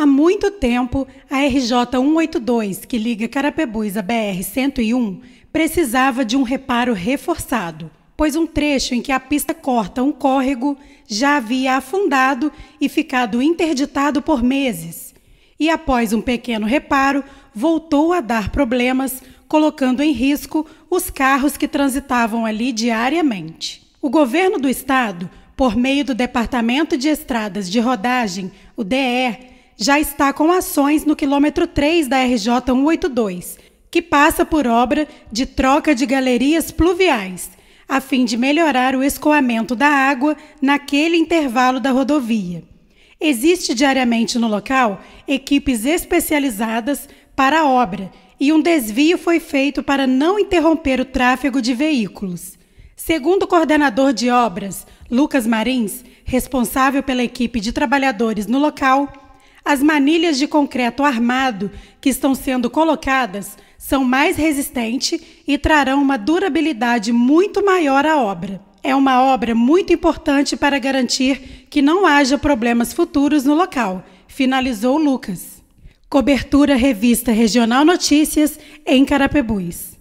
Há muito tempo, a RJ 182, que liga Carapebus à BR 101, precisava de um reparo reforçado, pois um trecho em que a pista corta um córrego já havia afundado e ficado interditado por meses. E após um pequeno reparo, voltou a dar problemas, colocando em risco os carros que transitavam ali diariamente. O governo do estado, por meio do Departamento de Estradas de Rodagem, o DE, já está com ações no quilômetro 3 da RJ 182, que passa por obra de troca de galerias pluviais, a fim de melhorar o escoamento da água naquele intervalo da rodovia. Existe diariamente no local equipes especializadas para a obra e um desvio foi feito para não interromper o tráfego de veículos. Segundo o coordenador de obras, Lucas Marins, responsável pela equipe de trabalhadores no local, as manilhas de concreto armado que estão sendo colocadas são mais resistentes e trarão uma durabilidade muito maior à obra. É uma obra muito importante para garantir que não haja problemas futuros no local, finalizou Lucas. Cobertura Revista Regional Notícias em Carapebus.